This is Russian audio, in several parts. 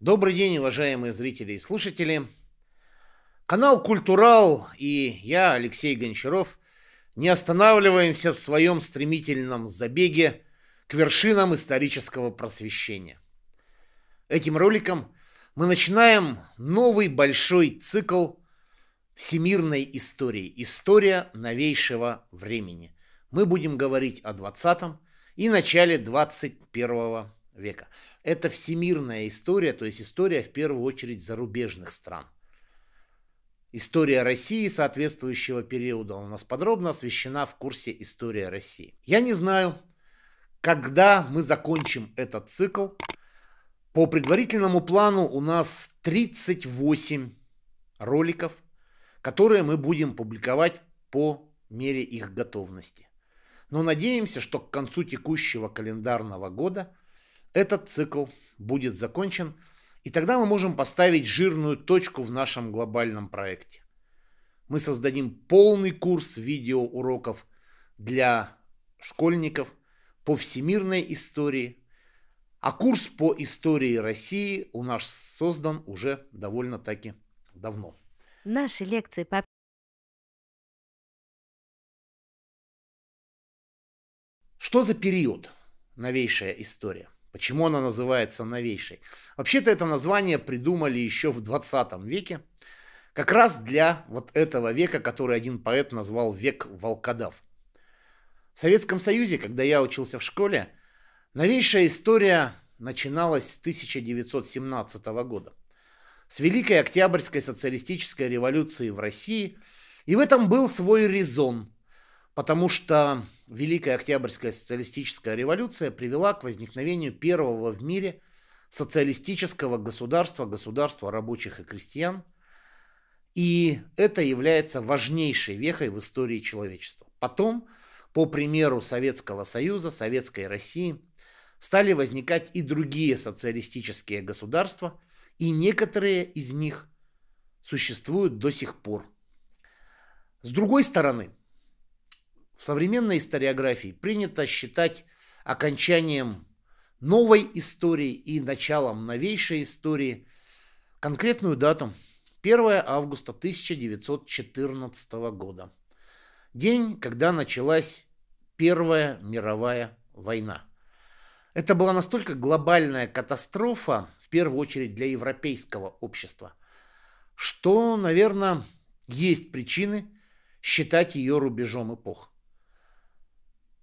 Добрый день, уважаемые зрители и слушатели. Канал «Культурал» и я, Алексей Гончаров, не останавливаемся в своем стремительном забеге к вершинам исторического просвещения. Этим роликом мы начинаем новый большой цикл всемирной истории. История новейшего времени. Мы будем говорить о 20 и начале 21 века. Это всемирная история, то есть история в первую очередь зарубежных стран. История России соответствующего периода у нас подробно освещена в курсе «История России». Я не знаю, когда мы закончим этот цикл. По предварительному плану у нас 38 роликов, которые мы будем публиковать по мере их готовности. Но надеемся, что к концу текущего календарного года – этот цикл будет закончен, и тогда мы можем поставить жирную точку в нашем глобальном проекте. Мы создадим полный курс видеоуроков для школьников по всемирной истории, а курс по истории России у нас создан уже довольно-таки давно. Наши лекции по Что за период новейшая история? Почему она называется новейшей? Вообще-то это название придумали еще в 20 веке, как раз для вот этого века, который один поэт назвал век волкодав. В Советском Союзе, когда я учился в школе, новейшая история начиналась с 1917 года, с Великой Октябрьской социалистической революции в России, и в этом был свой резон – потому что Великая Октябрьская социалистическая революция привела к возникновению первого в мире социалистического государства, государства рабочих и крестьян. И это является важнейшей вехой в истории человечества. Потом, по примеру Советского Союза, Советской России, стали возникать и другие социалистические государства, и некоторые из них существуют до сих пор. С другой стороны – в современной историографии принято считать окончанием новой истории и началом новейшей истории конкретную дату 1 августа 1914 года. День, когда началась Первая мировая война. Это была настолько глобальная катастрофа, в первую очередь для европейского общества, что, наверное, есть причины считать ее рубежом эпох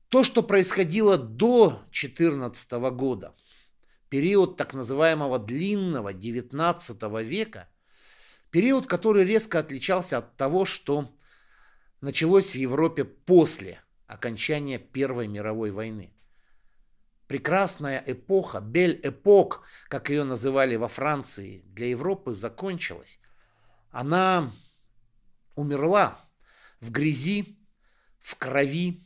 то, что происходило до 14 года, период так называемого длинного 19 века, период, который резко отличался от того, что началось в Европе после окончания Первой мировой войны. Прекрасная эпоха, бель-эпок, как ее называли во Франции, для Европы закончилась. Она умерла в грязи, в крови,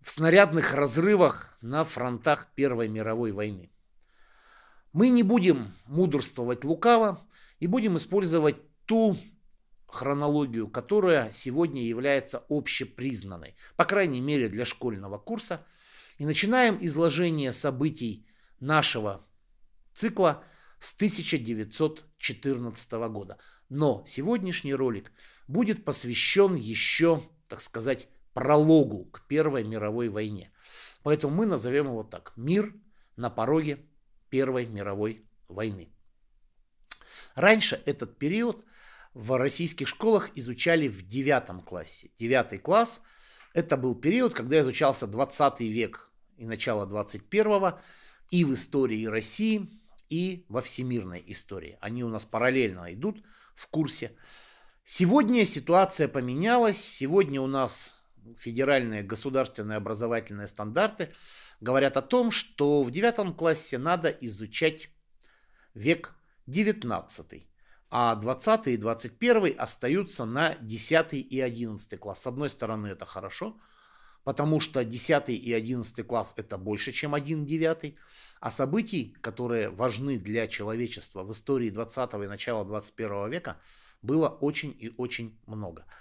в снарядных разрывах на фронтах Первой мировой войны. Мы не будем мудрствовать лукаво и будем использовать ту хронологию, которая сегодня является общепризнанной, по крайней мере для школьного курса, и начинаем изложение событий нашего цикла с 1914 года. Но сегодняшний ролик будет посвящен еще, так сказать, прологу к Первой мировой войне. Поэтому мы назовем его так. Мир на пороге Первой мировой войны. Раньше этот период в российских школах изучали в девятом классе. Девятый класс – это был период, когда изучался 20 век и начало 21-го и в истории России, и во всемирной истории. Они у нас параллельно идут в курсе. Сегодня ситуация поменялась. Сегодня у нас федеральные государственные образовательные стандарты говорят о том, что в девятом классе надо изучать век 19, а 20 и 21 остаются на 10 и 11 класс. С одной стороны, это хорошо, потому что 10 и 11 класс это больше, чем 1 9, а событий, которые важны для человечества в истории 20 и начала 21 века, было очень и очень много –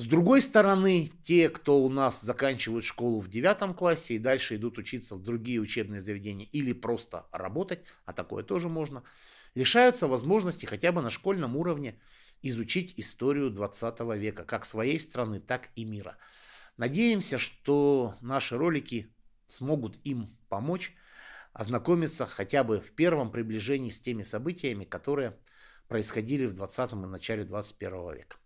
с другой стороны, те, кто у нас заканчивают школу в девятом классе и дальше идут учиться в другие учебные заведения или просто работать, а такое тоже можно, лишаются возможности хотя бы на школьном уровне изучить историю 20 века, как своей страны, так и мира. Надеемся, что наши ролики смогут им помочь ознакомиться хотя бы в первом приближении с теми событиями, которые происходили в 20 и начале 21 века.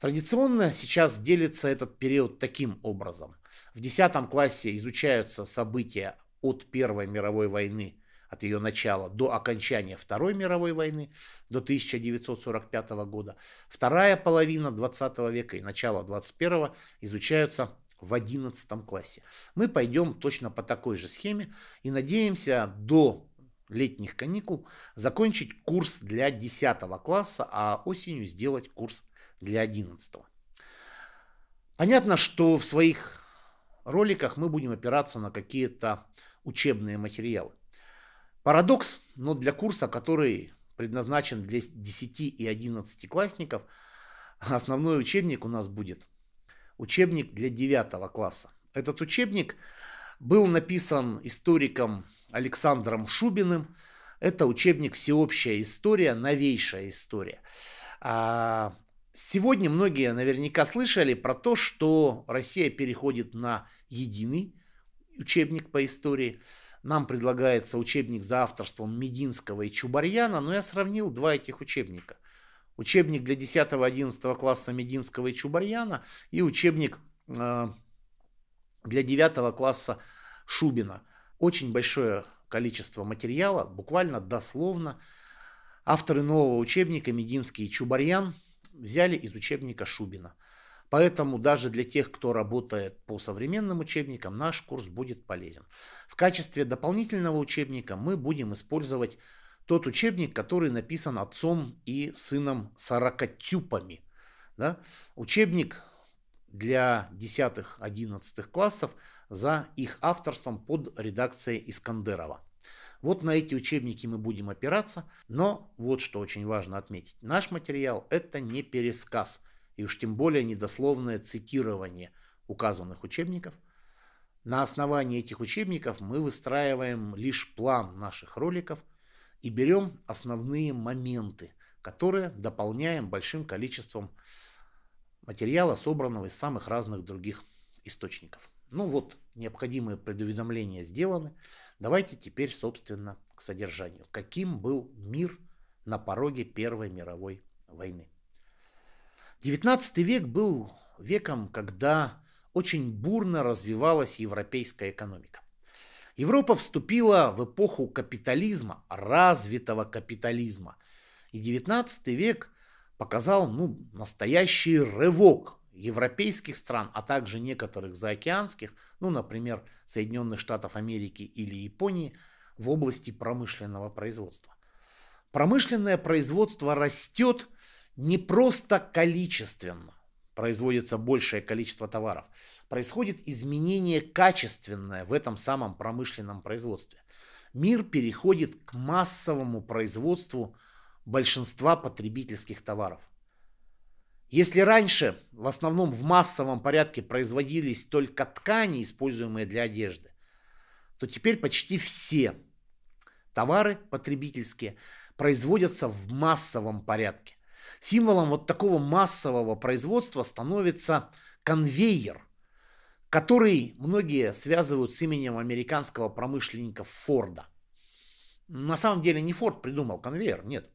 Традиционно сейчас делится этот период таким образом. В 10 классе изучаются события от Первой мировой войны, от ее начала до окончания Второй мировой войны, до 1945 года. Вторая половина 20 века и начало 21 изучаются в 11 классе. Мы пойдем точно по такой же схеме и надеемся до летних каникул закончить курс для 10 класса, а осенью сделать курс для 11. Понятно, что в своих роликах мы будем опираться на какие-то учебные материалы. Парадокс, но для курса, который предназначен для 10 и 11 классников, основной учебник у нас будет учебник для 9 класса. Этот учебник был написан историком Александром Шубиным. Это учебник «Всеобщая история», новейшая история. А, Сегодня многие наверняка слышали про то, что Россия переходит на единый учебник по истории. Нам предлагается учебник за авторством Мединского и Чубарьяна, но я сравнил два этих учебника. Учебник для 10-11 класса Мединского и Чубарьяна и учебник э, для 9 класса Шубина. Очень большое количество материала, буквально дословно. Авторы нового учебника Мединский и Чубарьян взяли из учебника Шубина. Поэтому даже для тех, кто работает по современным учебникам, наш курс будет полезен. В качестве дополнительного учебника мы будем использовать тот учебник, который написан отцом и сыном Сорокатюпами. Да? Учебник для 10-11 классов за их авторством под редакцией Искандерова. Вот на эти учебники мы будем опираться, но вот что очень важно отметить. Наш материал – это не пересказ, и уж тем более недословное цитирование указанных учебников. На основании этих учебников мы выстраиваем лишь план наших роликов и берем основные моменты, которые дополняем большим количеством материала, собранного из самых разных других источников. Ну вот, необходимые предуведомления сделаны. Давайте теперь, собственно, к содержанию. Каким был мир на пороге Первой мировой войны? XIX век был веком, когда очень бурно развивалась европейская экономика. Европа вступила в эпоху капитализма, развитого капитализма. И XIX век показал ну, настоящий рывок европейских стран, а также некоторых заокеанских, ну, например, Соединенных Штатов Америки или Японии, в области промышленного производства. Промышленное производство растет не просто количественно, производится большее количество товаров, происходит изменение качественное в этом самом промышленном производстве. Мир переходит к массовому производству большинства потребительских товаров – если раньше в основном в массовом порядке производились только ткани, используемые для одежды, то теперь почти все товары потребительские производятся в массовом порядке. Символом вот такого массового производства становится конвейер, который многие связывают с именем американского промышленника Форда. На самом деле не Форд придумал конвейер, нет.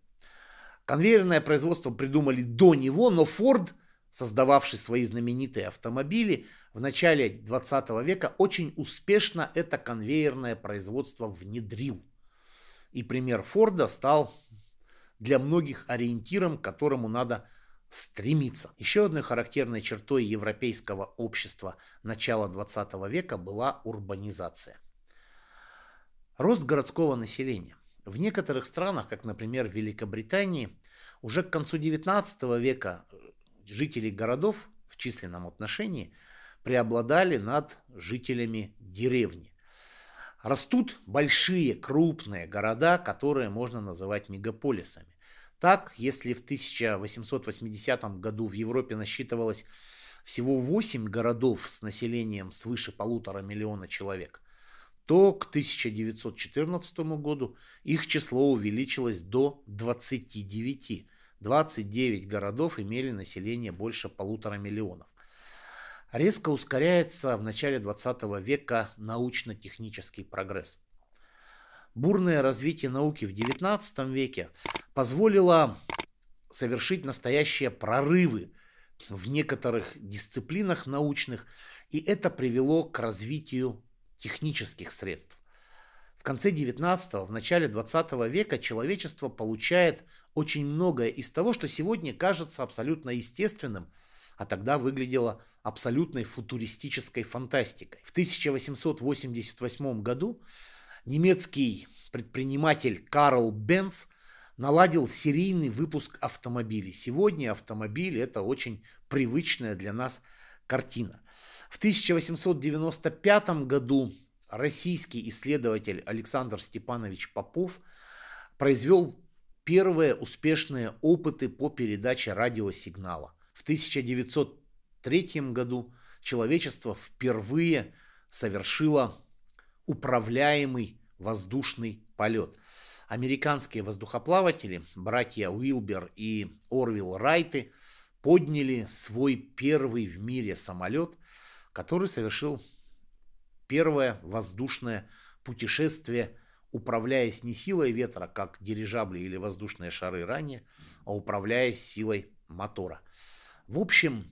Конвейерное производство придумали до него, но Форд, создававший свои знаменитые автомобили, в начале 20 века очень успешно это конвейерное производство внедрил. И пример Форда стал для многих ориентиром, к которому надо стремиться. Еще одной характерной чертой европейского общества начала 20 века была урбанизация. Рост городского населения. В некоторых странах, как, например, в Великобритании, уже к концу XIX века жители городов в численном отношении преобладали над жителями деревни. Растут большие, крупные города, которые можно называть мегаполисами. Так, если в 1880 году в Европе насчитывалось всего 8 городов с населением свыше полутора миллиона человек – то к 1914 году их число увеличилось до 29. 29 городов имели население больше полутора миллионов. Резко ускоряется в начале 20 века научно-технический прогресс. Бурное развитие науки в 19 веке позволило совершить настоящие прорывы в некоторых дисциплинах научных, и это привело к развитию технических средств. В конце 19-го, в начале 20 века человечество получает очень многое из того, что сегодня кажется абсолютно естественным, а тогда выглядело абсолютной футуристической фантастикой. В 1888 году немецкий предприниматель Карл Бенц наладил серийный выпуск автомобилей. Сегодня автомобиль – это очень привычная для нас картина. В 1895 году российский исследователь Александр Степанович Попов произвел первые успешные опыты по передаче радиосигнала. В 1903 году человечество впервые совершило управляемый воздушный полет. Американские воздухоплаватели, братья Уилбер и Орвил Райты, подняли свой первый в мире самолет – который совершил первое воздушное путешествие, управляясь не силой ветра, как дирижабли или воздушные шары ранее, а управляясь силой мотора. В общем,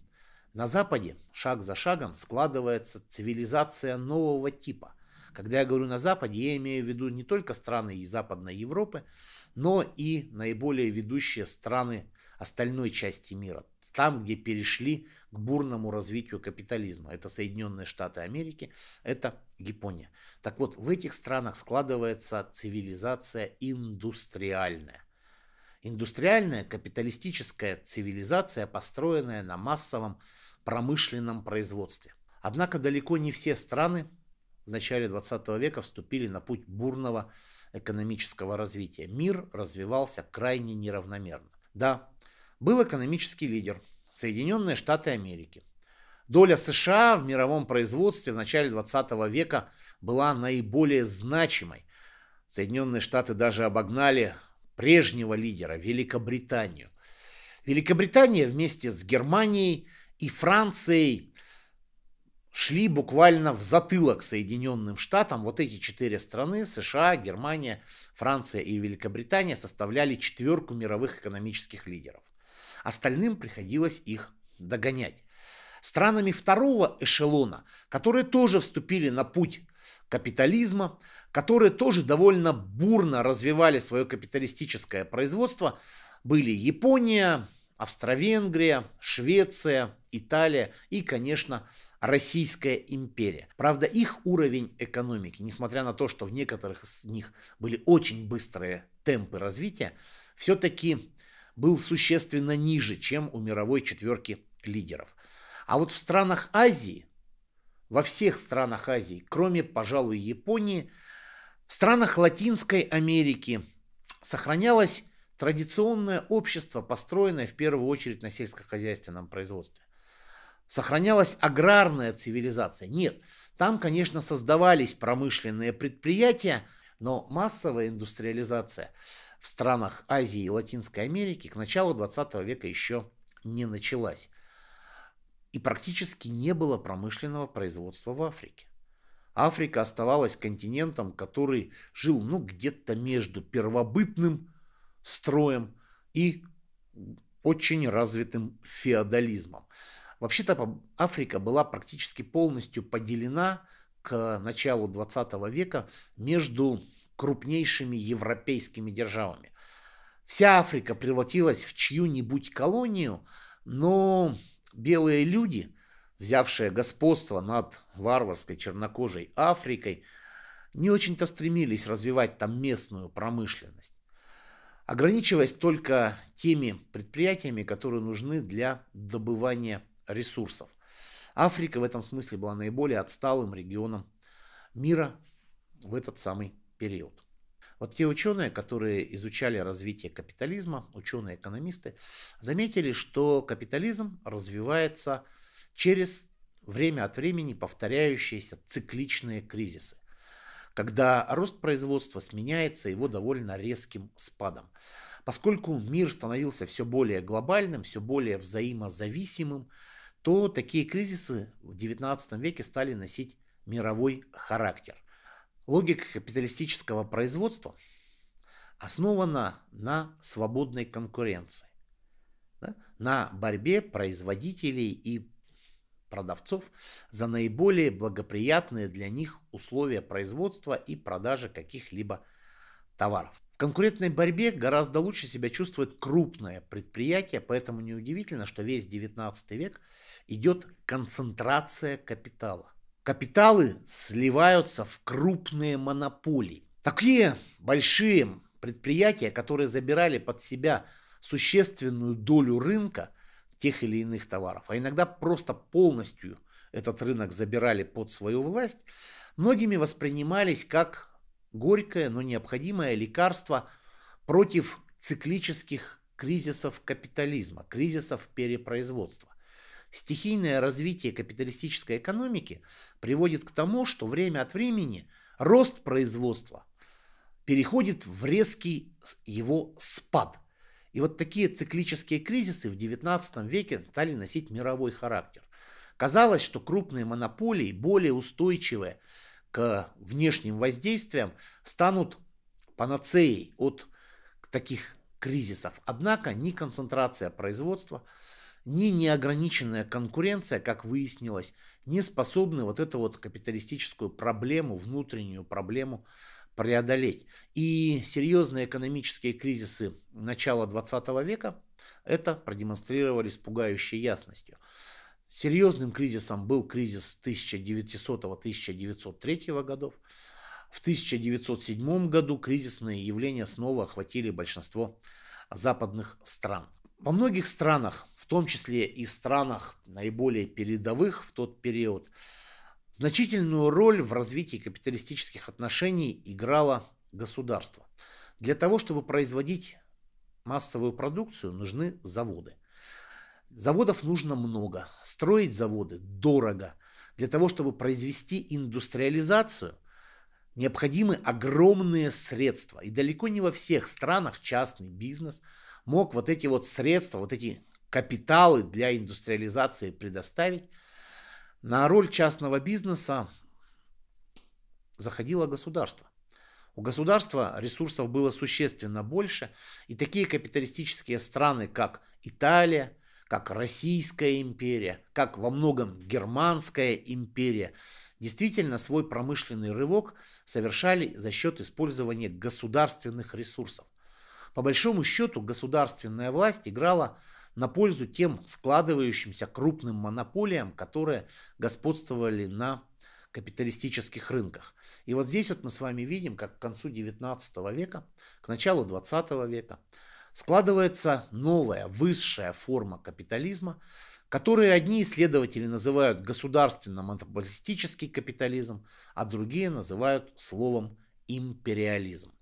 на Западе шаг за шагом складывается цивилизация нового типа. Когда я говорю на Западе, я имею в виду не только страны из Западной Европы, но и наиболее ведущие страны остальной части мира, там, где перешли к бурному развитию капитализма. Это Соединенные Штаты Америки, это Япония. Так вот, в этих странах складывается цивилизация индустриальная. Индустриальная капиталистическая цивилизация, построенная на массовом промышленном производстве. Однако далеко не все страны в начале 20 века вступили на путь бурного экономического развития. Мир развивался крайне неравномерно. Да, был экономический лидер – Соединенные Штаты Америки. Доля США в мировом производстве в начале 20 века была наиболее значимой. Соединенные Штаты даже обогнали прежнего лидера – Великобританию. Великобритания вместе с Германией и Францией шли буквально в затылок Соединенным Штатам. Вот эти четыре страны – США, Германия, Франция и Великобритания – составляли четверку мировых экономических лидеров – остальным приходилось их догонять. Странами второго эшелона, которые тоже вступили на путь капитализма, которые тоже довольно бурно развивали свое капиталистическое производство, были Япония, Австро-Венгрия, Швеция, Италия и, конечно, Российская империя. Правда, их уровень экономики, несмотря на то, что в некоторых из них были очень быстрые темпы развития, все-таки был существенно ниже, чем у мировой четверки лидеров. А вот в странах Азии, во всех странах Азии, кроме, пожалуй, Японии, в странах Латинской Америки сохранялось традиционное общество, построенное в первую очередь на сельскохозяйственном производстве. Сохранялась аграрная цивилизация. Нет, там, конечно, создавались промышленные предприятия, но массовая индустриализация – в странах Азии и Латинской Америки к началу 20 века еще не началась. И практически не было промышленного производства в Африке. Африка оставалась континентом, который жил ну где-то между первобытным строем и очень развитым феодализмом. Вообще-то Африка была практически полностью поделена к началу 20 века между крупнейшими европейскими державами. Вся Африка превратилась в чью-нибудь колонию, но белые люди, взявшие господство над варварской чернокожей Африкой, не очень-то стремились развивать там местную промышленность, ограничиваясь только теми предприятиями, которые нужны для добывания ресурсов. Африка в этом смысле была наиболее отсталым регионом мира в этот самый период. Вот те ученые, которые изучали развитие капитализма, ученые-экономисты, заметили, что капитализм развивается через время от времени повторяющиеся цикличные кризисы, когда рост производства сменяется его довольно резким спадом. Поскольку мир становился все более глобальным, все более взаимозависимым, то такие кризисы в XIX веке стали носить мировой характер. Логика капиталистического производства основана на свободной конкуренции, да? на борьбе производителей и продавцов за наиболее благоприятные для них условия производства и продажи каких-либо товаров. В конкурентной борьбе гораздо лучше себя чувствует крупное предприятие, поэтому неудивительно, что весь 19 век идет концентрация капитала. Капиталы сливаются в крупные монополии. Такие большие предприятия, которые забирали под себя существенную долю рынка тех или иных товаров, а иногда просто полностью этот рынок забирали под свою власть, многими воспринимались как горькое, но необходимое лекарство против циклических кризисов капитализма, кризисов перепроизводства. Стихийное развитие капиталистической экономики приводит к тому, что время от времени рост производства переходит в резкий его спад. И вот такие циклические кризисы в XIX веке стали носить мировой характер. Казалось, что крупные монополии, более устойчивые к внешним воздействиям, станут панацеей от таких кризисов. Однако ни концентрация производства, ни неограниченная конкуренция, как выяснилось, не способны вот эту вот капиталистическую проблему, внутреннюю проблему преодолеть. И серьезные экономические кризисы начала 20 века это продемонстрировали с пугающей ясностью. Серьезным кризисом был кризис 1900-1903 годов. В 1907 году кризисные явления снова охватили большинство западных стран. Во многих странах, в том числе и в странах наиболее передовых в тот период, значительную роль в развитии капиталистических отношений играло государство. Для того, чтобы производить массовую продукцию, нужны заводы. Заводов нужно много, строить заводы дорого. Для того, чтобы произвести индустриализацию, необходимы огромные средства. И далеко не во всех странах частный бизнес – мог вот эти вот средства, вот эти капиталы для индустриализации предоставить, на роль частного бизнеса заходило государство. У государства ресурсов было существенно больше, и такие капиталистические страны, как Италия, как Российская империя, как во многом Германская империя, действительно свой промышленный рывок совершали за счет использования государственных ресурсов. По большому счету государственная власть играла на пользу тем складывающимся крупным монополиям, которые господствовали на капиталистических рынках. И вот здесь вот мы с вами видим, как к концу 19 века, к началу 20 века складывается новая, высшая форма капитализма, которую одни исследователи называют государственно-монополистический капитализм, а другие называют словом империализм.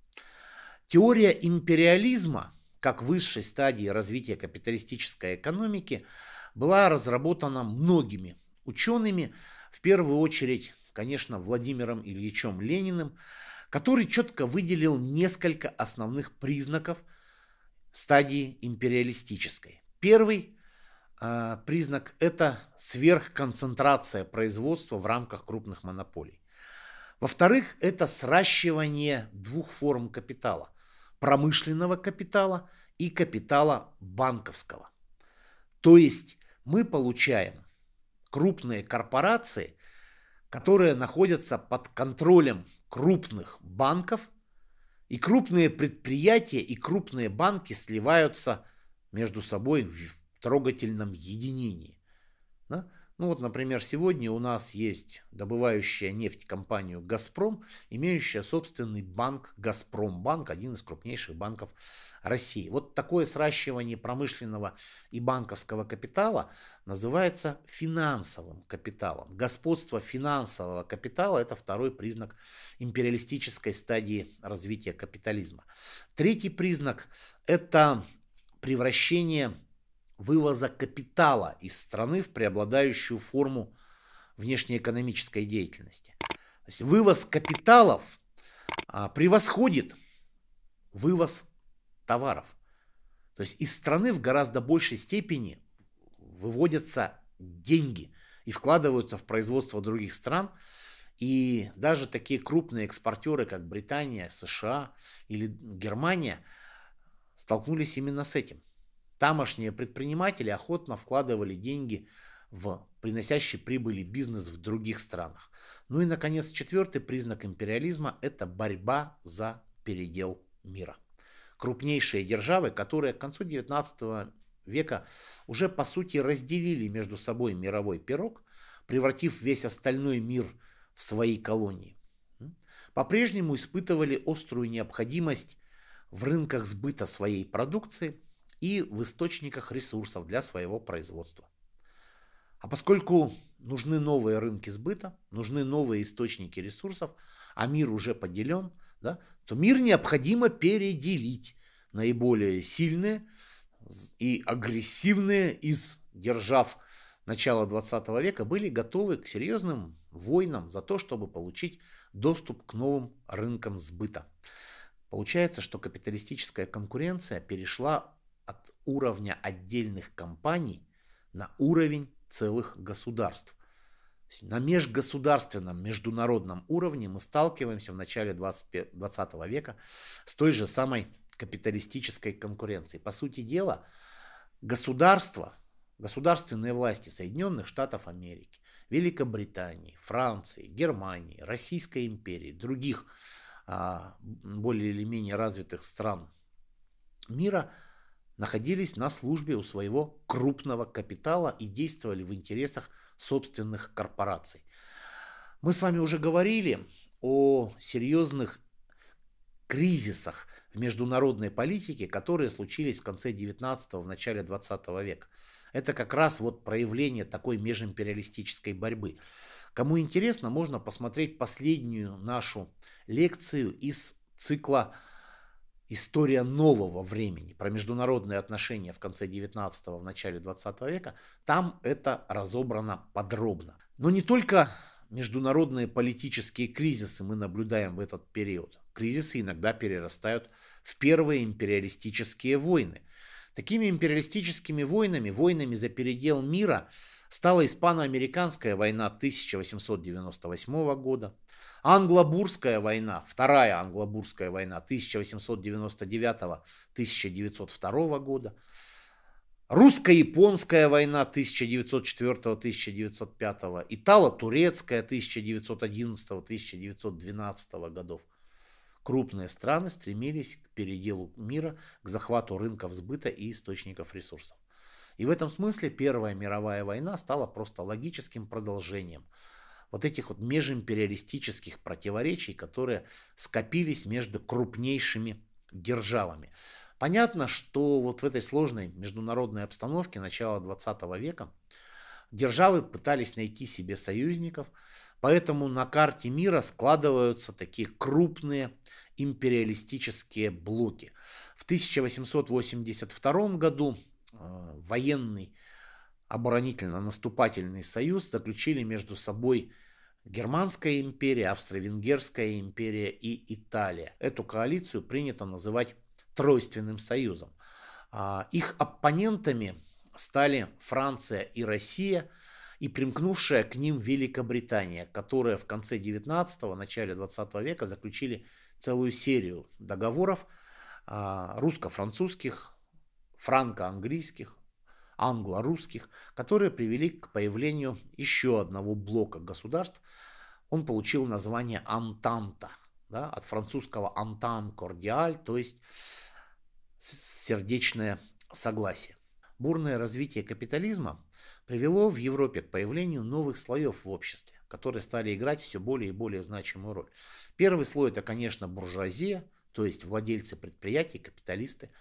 Теория империализма, как высшей стадии развития капиталистической экономики, была разработана многими учеными, в первую очередь, конечно, Владимиром Ильичем Лениным, который четко выделил несколько основных признаков стадии империалистической. Первый э, признак – это сверхконцентрация производства в рамках крупных монополий. Во-вторых, это сращивание двух форм капитала промышленного капитала и капитала банковского. То есть мы получаем крупные корпорации, которые находятся под контролем крупных банков, и крупные предприятия и крупные банки сливаются между собой в трогательном единении. Да? Ну вот, например, сегодня у нас есть добывающая нефть компанию «Газпром», имеющая собственный банк «Газпромбанк», один из крупнейших банков России. Вот такое сращивание промышленного и банковского капитала называется финансовым капиталом. Господство финансового капитала – это второй признак империалистической стадии развития капитализма. Третий признак – это превращение вывоза капитала из страны в преобладающую форму внешнеэкономической деятельности. То есть вывоз капиталов а, превосходит вывоз товаров. То есть из страны в гораздо большей степени выводятся деньги и вкладываются в производство других стран. И даже такие крупные экспортеры, как Британия, США или Германия, столкнулись именно с этим. Тамошние предприниматели охотно вкладывали деньги в приносящий прибыли бизнес в других странах. Ну и, наконец, четвертый признак империализма – это борьба за передел мира. Крупнейшие державы, которые к концу 19 века уже по сути разделили между собой мировой пирог, превратив весь остальной мир в свои колонии, по-прежнему испытывали острую необходимость в рынках сбыта своей продукции – и в источниках ресурсов для своего производства. А поскольку нужны новые рынки сбыта, нужны новые источники ресурсов, а мир уже поделен, да, то мир необходимо переделить наиболее сильные и агрессивные из держав начала 20 века были готовы к серьезным войнам за то, чтобы получить доступ к новым рынкам сбыта. Получается, что капиталистическая конкуренция перешла уровня отдельных компаний на уровень целых государств. На межгосударственном, международном уровне мы сталкиваемся в начале 20, 20 века с той же самой капиталистической конкуренцией. По сути дела, государства, государственные власти Соединенных Штатов Америки, Великобритании, Франции, Германии, Российской империи, других а, более или менее развитых стран мира – находились на службе у своего крупного капитала и действовали в интересах собственных корпораций. Мы с вами уже говорили о серьезных кризисах в международной политике, которые случились в конце 19-го, в начале 20 века. Это как раз вот проявление такой межимпериалистической борьбы. Кому интересно, можно посмотреть последнюю нашу лекцию из цикла история нового времени, про международные отношения в конце 19-го, в начале 20 века, там это разобрано подробно. Но не только международные политические кризисы мы наблюдаем в этот период. Кризисы иногда перерастают в первые империалистические войны. Такими империалистическими войнами, войнами за передел мира, стала Испано-Американская война 1898 года, Англобурская война, Вторая Англобурская война 1899-1902 года, Русско-японская война 1904-1905, Итало-турецкая 1911-1912 годов. Крупные страны стремились к переделу мира, к захвату рынков сбыта и источников ресурсов. И в этом смысле Первая мировая война стала просто логическим продолжением – вот этих вот межимпериалистических противоречий, которые скопились между крупнейшими державами. Понятно, что вот в этой сложной международной обстановке начала 20 века державы пытались найти себе союзников, поэтому на карте мира складываются такие крупные империалистические блоки. В 1882 году э, военный оборонительно-наступательный союз заключили между собой Германская империя, Австро-Венгерская империя и Италия. Эту коалицию принято называть Тройственным союзом. А, их оппонентами стали Франция и Россия и примкнувшая к ним Великобритания, которая в конце 19-го, начале 20 века заключили целую серию договоров а, русско-французских, франко-английских, англо-русских, которые привели к появлению еще одного блока государств. Он получил название Антанта, да, от французского «антан кордиаль», то есть сердечное согласие. Бурное развитие капитализма привело в Европе к появлению новых слоев в обществе, которые стали играть все более и более значимую роль. Первый слой – это, конечно, буржуазия, то есть владельцы предприятий, капиталисты.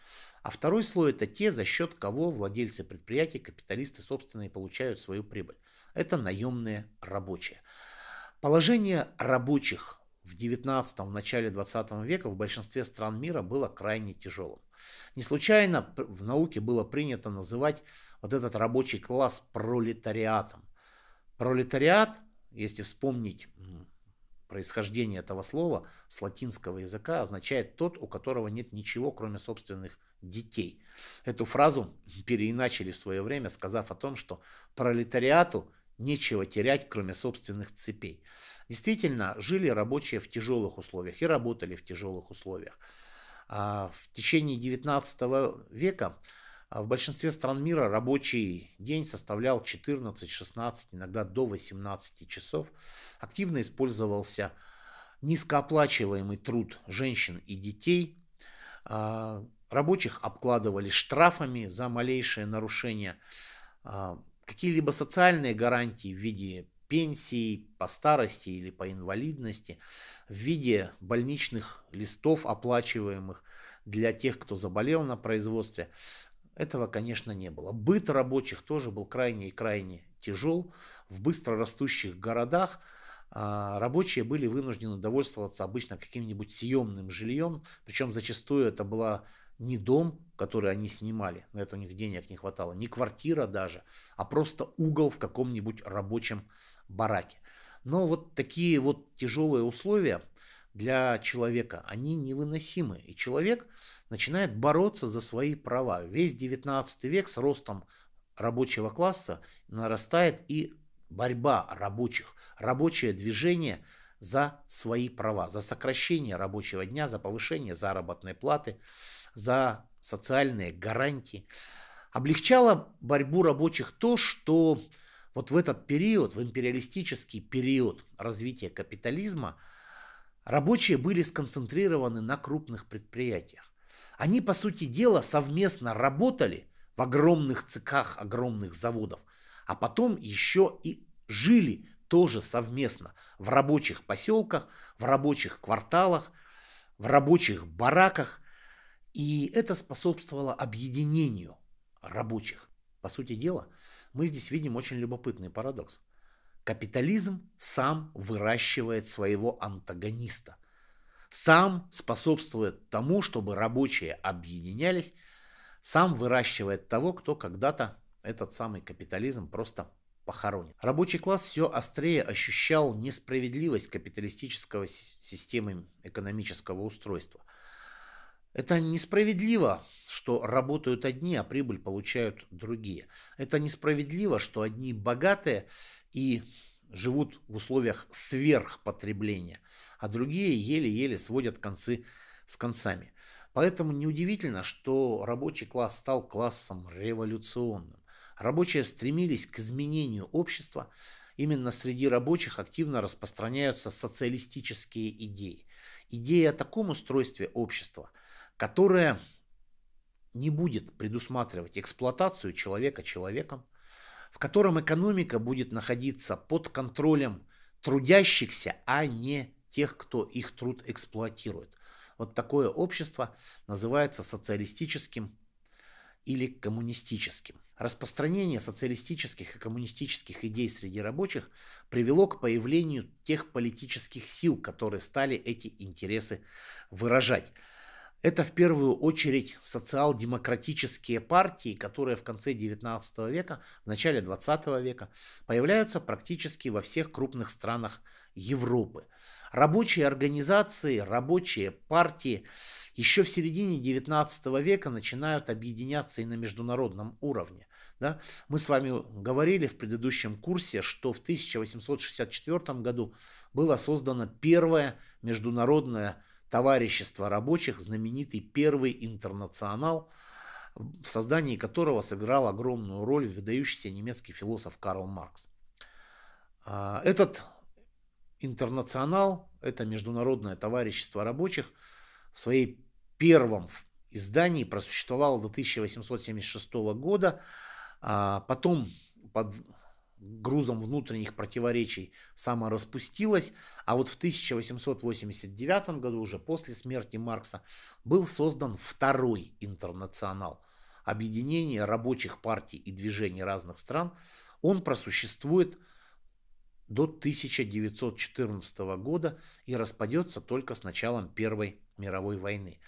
А второй слой – это те, за счет кого владельцы предприятий, капиталисты, собственные получают свою прибыль. Это наемные рабочие. Положение рабочих в 19 в начале 20 века в большинстве стран мира было крайне тяжелым. Не случайно в науке было принято называть вот этот рабочий класс пролетариатом. Пролетариат, если вспомнить Происхождение этого слова с латинского языка означает тот, у которого нет ничего, кроме собственных детей. Эту фразу переиначили в свое время, сказав о том, что пролетариату нечего терять, кроме собственных цепей. Действительно, жили рабочие в тяжелых условиях и работали в тяжелых условиях. А в течение 19 века а в большинстве стран мира рабочий день составлял 14, 16, иногда до 18 часов. Активно использовался низкооплачиваемый труд женщин и детей. А, рабочих обкладывали штрафами за малейшее нарушение. А, какие-либо социальные гарантии в виде пенсии по старости или по инвалидности, в виде больничных листов оплачиваемых для тех, кто заболел на производстве, этого, конечно, не было. Быт рабочих тоже был крайне и крайне тяжел. В быстро растущих городах а, рабочие были вынуждены довольствоваться обычно каким-нибудь съемным жильем, причем зачастую это была не дом, который они снимали, на это у них денег не хватало, не квартира даже, а просто угол в каком-нибудь рабочем бараке. Но вот такие вот тяжелые условия для человека, они невыносимы. И человек, начинает бороться за свои права. Весь 19 век с ростом рабочего класса нарастает и борьба рабочих, рабочее движение за свои права, за сокращение рабочего дня, за повышение заработной платы, за социальные гарантии. Облегчало борьбу рабочих то, что вот в этот период, в империалистический период развития капитализма, рабочие были сконцентрированы на крупных предприятиях. Они, по сути дела, совместно работали в огромных цехах огромных заводов, а потом еще и жили тоже совместно в рабочих поселках, в рабочих кварталах, в рабочих бараках. И это способствовало объединению рабочих. По сути дела, мы здесь видим очень любопытный парадокс. Капитализм сам выращивает своего антагониста сам способствует тому, чтобы рабочие объединялись, сам выращивает того, кто когда-то этот самый капитализм просто похоронит. Рабочий класс все острее ощущал несправедливость капиталистического системы экономического устройства. Это несправедливо, что работают одни, а прибыль получают другие. Это несправедливо, что одни богатые и живут в условиях сверхпотребления, а другие еле-еле сводят концы с концами. Поэтому неудивительно, что рабочий класс стал классом революционным. Рабочие стремились к изменению общества. Именно среди рабочих активно распространяются социалистические идеи. Идеи о таком устройстве общества, которое не будет предусматривать эксплуатацию человека человеком, в котором экономика будет находиться под контролем трудящихся, а не тех, кто их труд эксплуатирует. Вот такое общество называется социалистическим или коммунистическим. Распространение социалистических и коммунистических идей среди рабочих привело к появлению тех политических сил, которые стали эти интересы выражать. Это в первую очередь социал-демократические партии, которые в конце 19 века, в начале 20 века появляются практически во всех крупных странах Европы. Рабочие организации, рабочие партии еще в середине 19 века начинают объединяться и на международном уровне. Да? Мы с вами говорили в предыдущем курсе, что в 1864 году было создано первое международное товарищества рабочих, знаменитый первый интернационал, в создании которого сыграл огромную роль выдающийся немецкий философ Карл Маркс. А, этот интернационал, это международное товарищество рабочих, в своей первом издании просуществовало до 1876 года, а потом под грузом внутренних противоречий самораспустилась, а вот в 1889 году, уже после смерти Маркса, был создан второй интернационал – объединение рабочих партий и движений разных стран. Он просуществует до 1914 года и распадется только с началом Первой мировой войны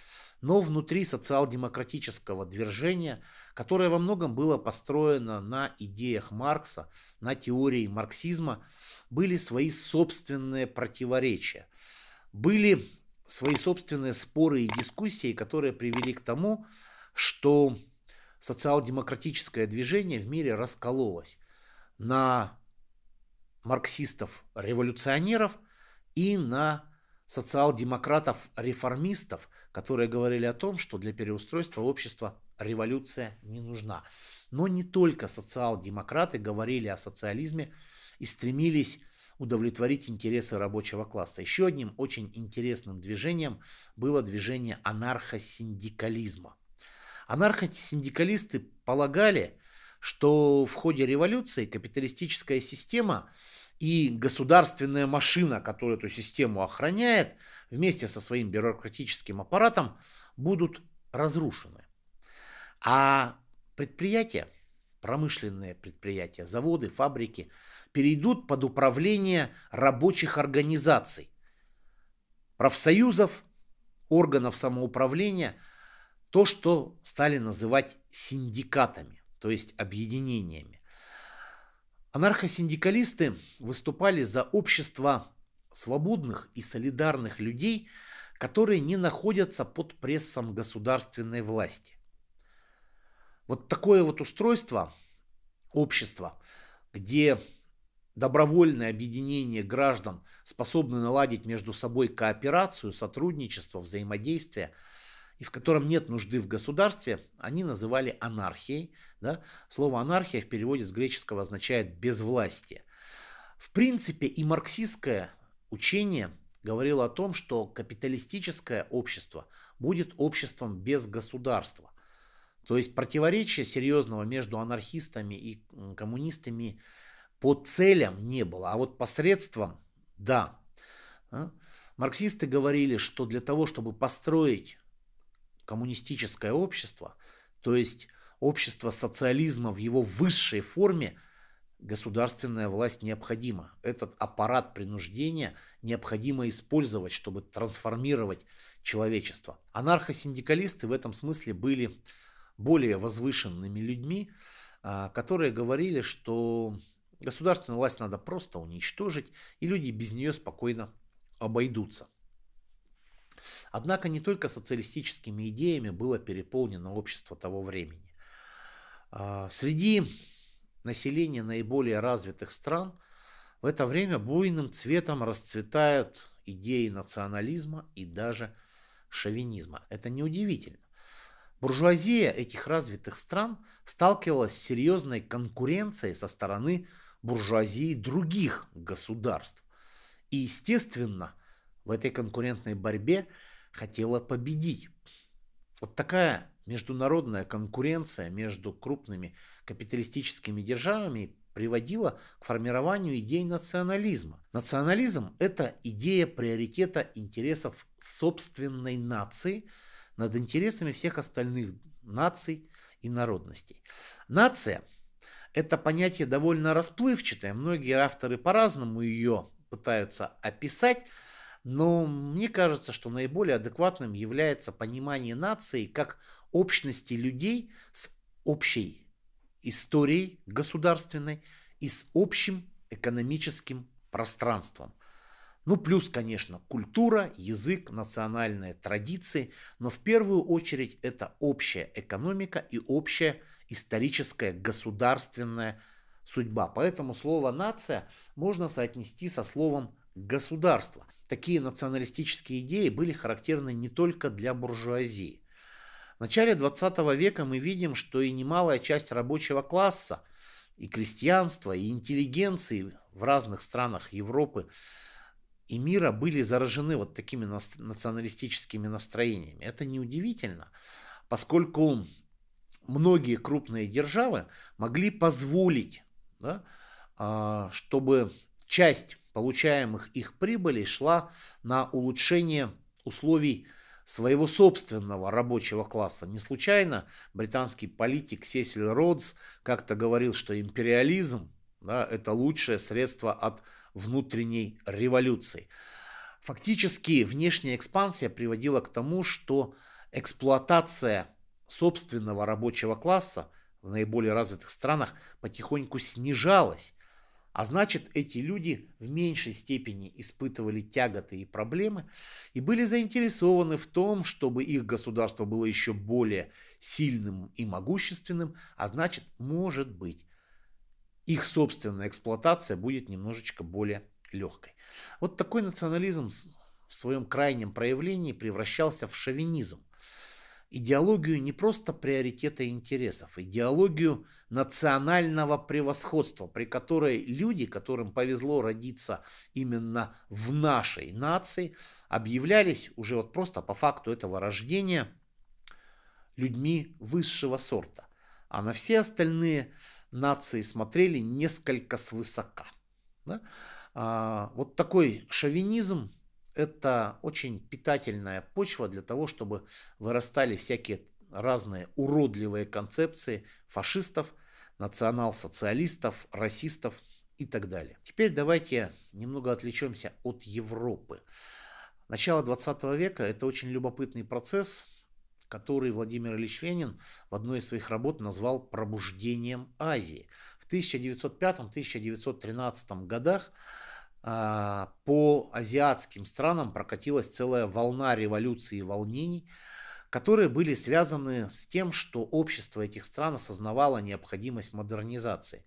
но внутри социал-демократического движения, которое во многом было построено на идеях Маркса, на теории марксизма, были свои собственные противоречия, были свои собственные споры и дискуссии, которые привели к тому, что социал-демократическое движение в мире раскололось на марксистов-революционеров и на социал-демократов-реформистов, которые говорили о том, что для переустройства общества революция не нужна. Но не только социал-демократы говорили о социализме и стремились удовлетворить интересы рабочего класса. Еще одним очень интересным движением было движение анархосиндикализма. Анархосиндикалисты полагали, что в ходе революции капиталистическая система и государственная машина, которая эту систему охраняет, вместе со своим бюрократическим аппаратом будут разрушены. А предприятия, промышленные предприятия, заводы, фабрики перейдут под управление рабочих организаций, профсоюзов, органов самоуправления, то, что стали называть синдикатами, то есть объединениями. Анархосиндикалисты выступали за общество свободных и солидарных людей, которые не находятся под прессом государственной власти. Вот такое вот устройство, общества, где добровольное объединение граждан способны наладить между собой кооперацию, сотрудничество, взаимодействие, и в котором нет нужды в государстве, они называли анархией, да? Слово анархия в переводе с греческого означает безвластие. В принципе, и марксистское учение говорило о том, что капиталистическое общество будет обществом без государства. То есть противоречия серьезного между анархистами и коммунистами по целям не было, а вот по средствам да. А? Марксисты говорили, что для того, чтобы построить коммунистическое общество, то есть Общество социализма в его высшей форме государственная власть необходима. Этот аппарат принуждения необходимо использовать, чтобы трансформировать человечество. Анархосиндикалисты в этом смысле были более возвышенными людьми, а, которые говорили, что государственную власть надо просто уничтожить, и люди без нее спокойно обойдутся. Однако не только социалистическими идеями было переполнено общество того времени. А, среди населения наиболее развитых стран в это время буйным цветом расцветают идеи национализма и даже шовинизма. Это неудивительно. Буржуазия этих развитых стран сталкивалась с серьезной конкуренцией со стороны буржуазии других государств. И, естественно, в этой конкурентной борьбе хотела победить. Вот такая Международная конкуренция между крупными капиталистическими державами приводила к формированию идей национализма. Национализм – это идея приоритета интересов собственной нации над интересами всех остальных наций и народностей. Нация – это понятие довольно расплывчатое, многие авторы по-разному ее пытаются описать, но мне кажется, что наиболее адекватным является понимание нации как – общности людей с общей историей государственной и с общим экономическим пространством. Ну, плюс, конечно, культура, язык, национальные традиции, но в первую очередь это общая экономика и общая историческая государственная судьба. Поэтому слово «нация» можно соотнести со словом «государство». Такие националистические идеи были характерны не только для буржуазии. В начале 20 века мы видим, что и немалая часть рабочего класса, и крестьянства, и интеллигенции в разных странах Европы и мира были заражены вот такими националистическими настроениями. Это неудивительно, поскольку многие крупные державы могли позволить, да, а, чтобы часть получаемых их прибыли шла на улучшение условий своего собственного рабочего класса. Не случайно британский политик Сесиль Родс как-то говорил, что империализм да, – это лучшее средство от внутренней революции. Фактически внешняя экспансия приводила к тому, что эксплуатация собственного рабочего класса в наиболее развитых странах потихоньку снижалась, а значит, эти люди в меньшей степени испытывали тяготы и проблемы и были заинтересованы в том, чтобы их государство было еще более сильным и могущественным, а значит, может быть, их собственная эксплуатация будет немножечко более легкой. Вот такой национализм в своем крайнем проявлении превращался в шовинизм, идеологию не просто приоритета и интересов, а идеологию национального превосходства, при которой люди, которым повезло родиться именно в нашей нации, объявлялись уже вот просто по факту этого рождения людьми высшего сорта. А на все остальные нации смотрели несколько свысока. Да? А, вот такой шовинизм это очень питательная почва для того, чтобы вырастали всякие разные уродливые концепции фашистов, национал-социалистов, расистов и так далее. Теперь давайте немного отвлечемся от Европы. Начало 20 века – это очень любопытный процесс, который Владимир Ильич Ленин в одной из своих работ назвал «пробуждением Азии». В 1905-1913 годах а, по азиатским странам прокатилась целая волна революций и волнений, которые были связаны с тем, что общество этих стран осознавало необходимость модернизации.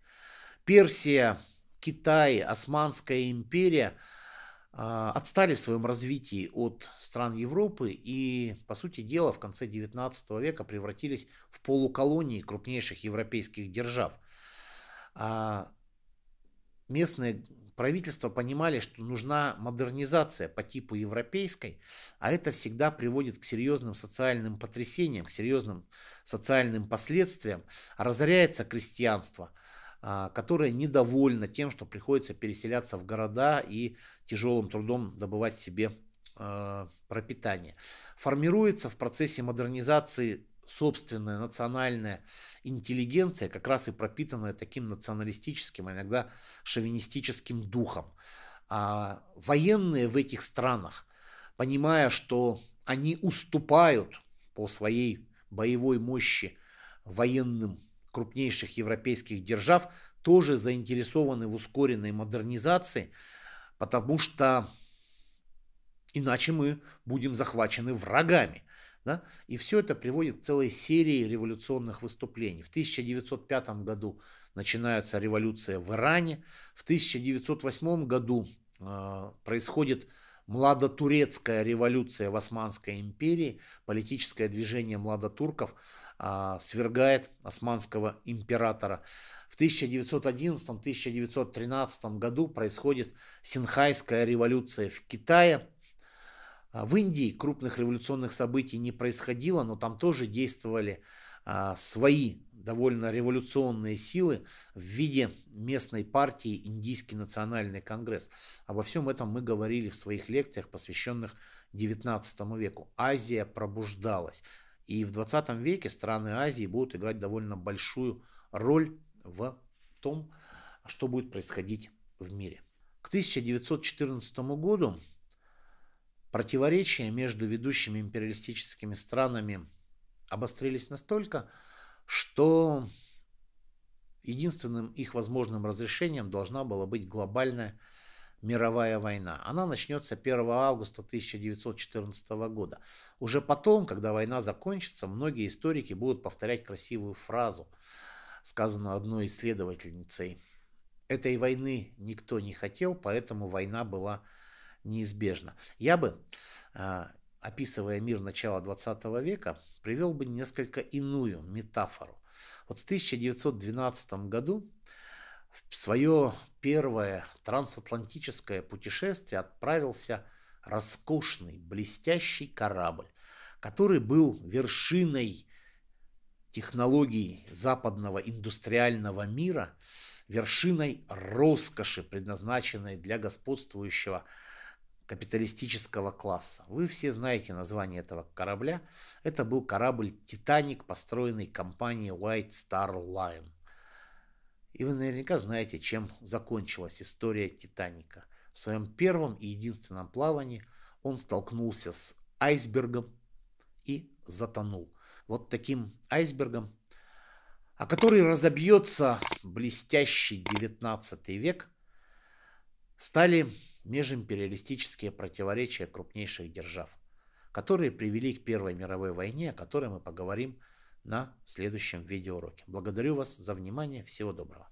Персия, Китай, Османская империя а, отстали в своем развитии от стран Европы и, по сути дела, в конце XIX века превратились в полуколонии крупнейших европейских держав а, местные правительства понимали, что нужна модернизация по типу европейской, а это всегда приводит к серьезным социальным потрясениям, к серьезным социальным последствиям, разоряется крестьянство, а, которое недовольно тем, что приходится переселяться в города и тяжелым трудом добывать себе а, пропитание. Формируется в процессе модернизации собственная национальная интеллигенция как раз и пропитанная таким националистическим, а иногда шовинистическим духом. А военные в этих странах, понимая, что они уступают по своей боевой мощи военным крупнейших европейских держав, тоже заинтересованы в ускоренной модернизации, потому что иначе мы будем захвачены врагами. Да? И все это приводит к целой серии революционных выступлений. В 1905 году начинается революция в Иране, в 1908 году э, происходит младотурецкая революция в Османской империи, политическое движение младотурков э, свергает османского императора. В 1911-1913 году происходит Синхайская революция в Китае, а, в Индии крупных революционных событий не происходило, но там тоже действовали а, свои довольно революционные силы в виде местной партии Индийский национальный конгресс. Обо всем этом мы говорили в своих лекциях, посвященных 19 веку. Азия пробуждалась. И в 20 веке страны Азии будут играть довольно большую роль в том, что будет происходить в мире. К 1914 году Противоречия между ведущими империалистическими странами обострились настолько, что единственным их возможным разрешением должна была быть глобальная мировая война. Она начнется 1 августа 1914 года. Уже потом, когда война закончится, многие историки будут повторять красивую фразу, сказанную одной исследовательницей. Этой войны никто не хотел, поэтому война была неизбежно. Я бы, а, описывая мир начала 20 века, привел бы несколько иную метафору. Вот в 1912 году в свое первое трансатлантическое путешествие отправился роскошный, блестящий корабль, который был вершиной технологий западного индустриального мира, вершиной роскоши, предназначенной для господствующего капиталистического класса. Вы все знаете название этого корабля. Это был корабль «Титаник», построенный компанией White Star Line. И вы наверняка знаете, чем закончилась история «Титаника». В своем первом и единственном плавании он столкнулся с айсбергом и затонул. Вот таким айсбергом, о который разобьется блестящий 19 век, стали межимпериалистические противоречия крупнейших держав, которые привели к Первой мировой войне, о которой мы поговорим на следующем видеоуроке. Благодарю вас за внимание. Всего доброго.